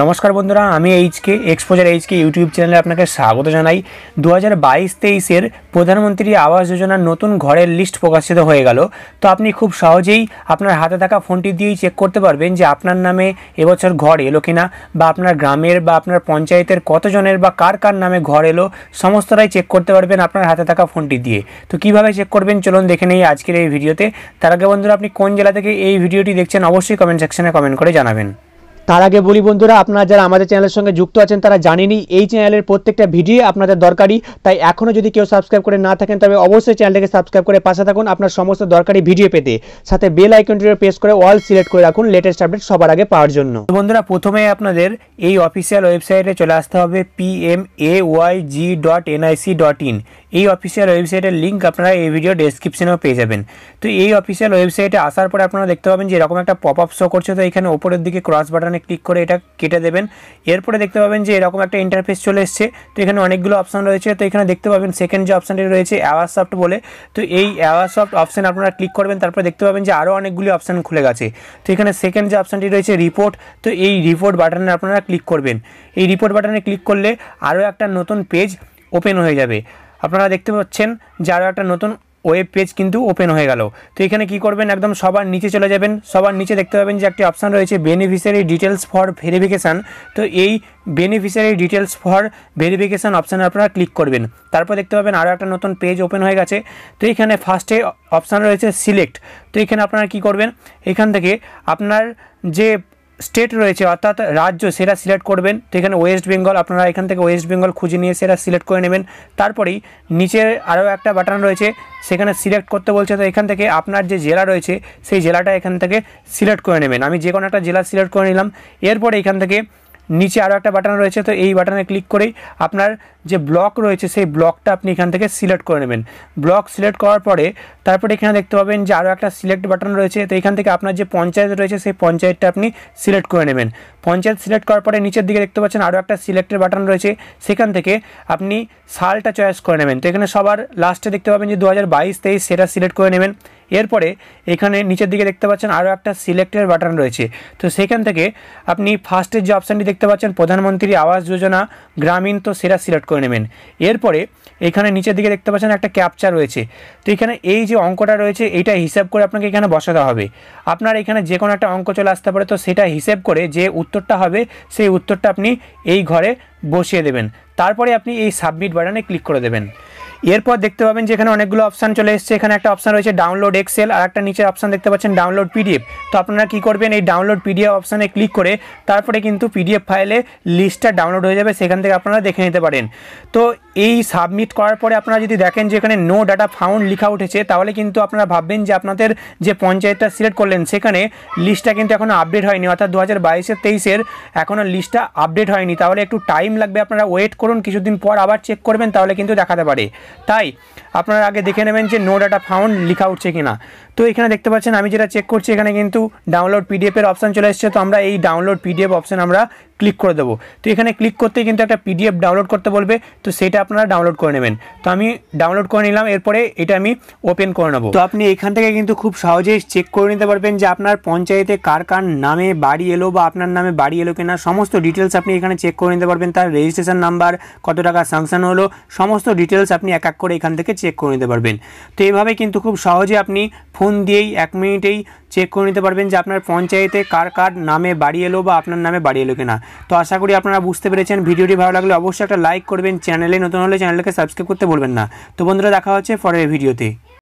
নমস্কার বন্ধুরা আমি এইচকে এক্সপোজার এইচকে ইউটিউব চ্যানেলে আপনাকে স্বাগত জানাই দু হাজার বাইশ তেইশের প্রধানমন্ত্রী আবাস যোজনার নতুন ঘরের লিস্ট প্রকাশিত হয়ে গেল তো আপনি খুব সহজেই আপনার হাতে থাকা ফোনটি দিয়েই চেক করতে পারবেন যে আপনার নামে এবছর ঘর এলো কিনা বা আপনার গ্রামের বা আপনার পঞ্চায়েতের কতজনের বা কার কার নামে ঘর এলো সমস্তটাই চেক করতে পারবেন আপনার হাতে থাকা ফোনটি দিয়ে তো কিভাবে চেক করবেন চলুন দেখে নেই আজকের এই ভিডিওতে তার আগে বন্ধুরা আপনি কোন জেলা থেকে এই ভিডিওটি দেখছেন অবশ্যই কমেন্ট সেকশনে কমেন্ট করে জানাবেন তার আগে বলি বন্ধুরা আপনারা যারা আমাদের চ্যানেলের সঙ্গে যুক্ত আছেন তারা জানেনি এই চ্যানেলের প্রত্যেকটা ভিডিও আপনাদের দরকারি তাই এখনও যদি কেউ সাবস্ক্রাইব করে না থাকেন তবে অবশ্যই চ্যানেলটাকে সাবস্ক্রাইব করে পাশে থাকুন আপনার সমস্ত দরকারি ভিডিও পেতে সাথে বেল আইকনটি প্রেস করে অল সিলেক্ট করে রাখুন লেটেস্ট আপডেট সবার আগে পাওয়ার জন্য বন্ধুরা প্রথমে আপনাদের এই অফিসিয়াল ওয়েবসাইটে চলে আসতে হবে P M A Y G dot NIC dot in এই অফিসিয়াল ওয়েবসাইটের লিঙ্ক আপনারা এই ভিডিও ডেসক্রিপশনেও পেয়ে যাবেন তো এই অফিসিয়াল ওয়েবসাইটে আসার পরে আপনারা দেখতে পাবেন যে এরকম একটা পপ আপ শো করছে তো এখানে ওপরের দিকে ক্রস বাটনে ক্লিক করে এটা কেটে দেবেন এরপরে দেখতে পাবেন যে এরকম একটা ইন্টারফেস চলে এসছে তো এখানে অনেকগুলো অপশান রয়েছে তো এখানে দেখতে পাবেন সেকেন্ড যে অপশানটি রয়েছে অ্যাওয়ারসফট বলে তো এই অ্যাওয়ারসফট অপশান আপনারা ক্লিক করবেন তারপর দেখতে পাবেন যে আরও অনেকগুলি অপশান খুলে গেছে তো এখানে সেকেন্ড যে অপশানটি রয়েছে রিপোর্ট তো এই রিপোর্ট বাটনে আপনারা ক্লিক করবেন এই রিপোর্ট বাটনে ক্লিক করলে আরও একটা নতুন পেজ ওপেন হয়ে যাবে আপনারা দেখতে পাচ্ছেন যে আরও একটা নতুন ওয়েব পেজ কিন্তু ওপেন হয়ে গেল তো এখানে কি করবেন একদম সবার নিচে চলে যাবেন সবার নিচে দেখতে পাবেন যে একটি অপশান রয়েছে বেনিফিশিয়ারি ডিটেলস ফর ভেরিফিকেশান তো এই বেনিফিশিয়ারি ডিটেলস ফর ভেরিফিকেশান অপশানে আপনারা ক্লিক করবেন তারপর দেখতে পাবেন আরও একটা নতুন পেজ ওপেন হয়ে গেছে তো এখানে ফার্স্টে অপশান রয়েছে সিলেক্ট তো এখানে আপনারা কি করবেন এখান থেকে আপনার যে স্টেট রয়েছে অর্থাৎ রাজ্য সেটা সিলেক্ট করবেন তো এখানে ওয়েস্ট বেঙ্গল আপনারা এখান থেকে ওয়েস্ট বেঙ্গল খুঁজে নিয়ে সেটা সিলেক্ট করে নেবেন তারপরেই নিচে আরও একটা বাটন রয়েছে সেখানে সিলেক্ট করতে বলছে তো এখান থেকে আপনার যে জেলা রয়েছে সেই জেলাটা এখান থেকে সিলেক্ট করে নেবেন আমি যে কোনো একটা জেলা সিলেক্ট করে নিলাম এরপরে এখান থেকে নিচে আরও একটা বাটন রয়েছে তো এই বাটনে ক্লিক করেই আপনার যে ব্লক রয়েছে সেই ব্লকটা আপনি এখান থেকে সিলেক্ট করে নেবেন ব্লক সিলেক্ট করার পরে তারপরে এখানে দেখতে পাবেন যে আরও একটা সিলেক্ট বাটন রয়েছে তো এখান থেকে আপনার যে পঞ্চায়েত রয়েছে সেই পঞ্চায়েতটা আপনি সিলেক্ট করে নেবেন পঞ্চায়েত সিলেক্ট করার পরে নিচের দিকে দেখতে পাচ্ছেন আরও একটা সিলেক্টের বাটন রয়েছে সেখান থেকে আপনি সালটা চয়েস করে নেবেন তো এখানে সবার লাস্টে দেখতে পাবেন যে দু হাজার সেটা সিলেক্ট করে নেবেন এরপরে এখানে নিচের দিকে দেখতে পাচ্ছেন আরও একটা সিলেক্টের বাটন রয়েছে তো সেখান থেকে আপনি ফার্স্টের যে অপশানটি দেখতে পাচ্ছেন প্রধানমন্ত্রী আবাস যোজনা গ্রামীণ তো সেটা সিলেক্ট করে নেবেন এরপরে এখানে নিচের দিকে দেখতে পাচ্ছেন একটা ক্যাপচার রয়েছে তো এখানে এই যে অঙ্কটা রয়েছে এটা হিসাব করে আপনাকে এখানে বসাতে হবে আপনার এখানে যে কোনো একটা অঙ্ক চলে আসতে পারে তো সেটা হিসেব করে যে উত্তরটা হবে সেই উত্তরটা আপনি এই ঘরে বসিয়ে দেবেন তারপরে আপনি এই সাবমিট বাটনে ক্লিক করে দেবেন এরপর দেখতে পাবেন যে এখানে অনেকগুলো অপশান চলে এসছে এখানে একটা অপশান রয়েছে ডাউনলোড এক্সেল আর একটা নিচের অপশান দেখতে পাচ্ছেন ডাউনলোড পিডিএফ তো আপনারা কী করবেন এই ডাউনলোড পিডিএফ অপশানে ক্লিক করে তারপরে কিন্তু পিডিএফ ফাইলে লিস্টটা ডাউনলোড হয়ে যাবে সেখান থেকে আপনারা দেখে নিতে পারেন তো এই সাবমিট করার পরে আপনারা যদি দেখেন যে এখানে নো ডাটা ফাউন্ড লেখা উঠেছে তাহলে কিন্তু আপনারা ভাববেন যে আপনাদের যে পঞ্চায়েতটা সিলেক্ট করলেন সেখানে লিস্টটা কিন্তু এখনও আপডেট হয়নি অর্থাৎ দু হাজার বাইশের তেইশের এখনও লিস্টটা আপডেট হয়নি তাহলে একটু টাইম লাগবে আপনারা ওয়েট করুন কিছুদিন পর আবার চেক করবেন তাহলে কিন্তু দেখাতে পারে তাই আপনারা আগে দেখে নেবেন যে নো ডাটা ফাউন্ড লেখা উঠছে কি না তো এখানে দেখতে পাচ্ছেন আমি যেটা চেক করছি এখানে কিন্তু ডাউনলোড পিডিএফের অপশান চলে এসেছে তো আমরা এই ডাউনলোড পিডিএফ অপশান আমরা ক্লিক করে দেবো তো এখানে ক্লিক করতে কিন্তু একটা পিডিএফ ডাউনলোড করতে বলবে তো সেটা আপনারা ডাউনলোড করে নেবেন তো আমি ডাউনলোড করে নিলাম এরপরে এটা আমি ওপেন করে নেবো তো আপনি এখান থেকে কিন্তু খুব সহজেই চেক করে নিতে পারবেন যে আপনার পঞ্চায়েতে কার কার নামে বাড়ি এলো বা আপনার নামে বাড়ি এলো কিনা সমস্ত ডিটেলস আপনি এখানে চেক করে নিতে পারবেন তার রেজিস্ট্রেশন নাম্বার কত টাকা স্যাংশন হলো সমস্ত ডিটেলস আপনি এক এক করে এখান থেকে চেক করে নিতে পারবেন তো এইভাবে কিন্তু খুব সহজে আপনি ফোন দিয়েই এক মিনিটেই চেক করে নিতে পারবেন যে আপনার পঞ্চায়েতে কার কার নামে বাড়ি এলো বা আপনার নামে বাড়ি এলো কিনা তো আশা করি আপনারা বুঝতে পেরেছেন ভিডিওটি ভালো লাগলে অবশ্যই একটা লাইক করবেন চ্যানেলে নতুন হলে চ্যানেলকে সাবস্ক্রাইব করতে বলবেন না তো বন্ধুরা দেখা হচ্ছে পরের ভিডিওতে